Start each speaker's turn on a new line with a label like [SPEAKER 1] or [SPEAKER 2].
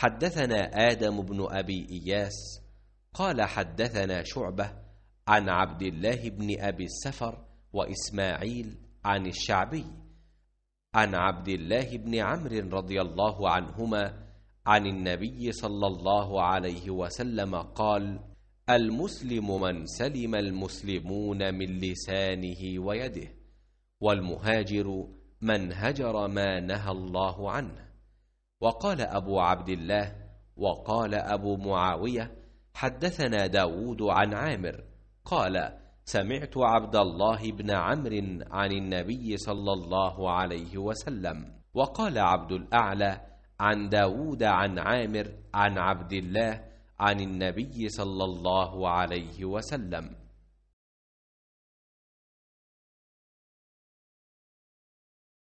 [SPEAKER 1] حدثنا آدم بن أبي
[SPEAKER 2] إياس قال حدثنا شعبة عن عبد الله بن أبي السفر وإسماعيل عن الشعبي عن عبد الله بن عمرو رضي الله عنهما عن النبي صلى الله عليه وسلم قال المسلم من سلم المسلمون من لسانه ويده والمهاجر من هجر ما نهى الله عنه وقال أبو عبد الله وقال أبو معاوية حدثنا داود عن عامر قال سمعت عبد الله بن عمرو عن النبي صلى الله عليه وسلم وقال عبد الأعلى عن داود عن عامر عن عبد الله
[SPEAKER 1] عن النبي صلى الله عليه وسلم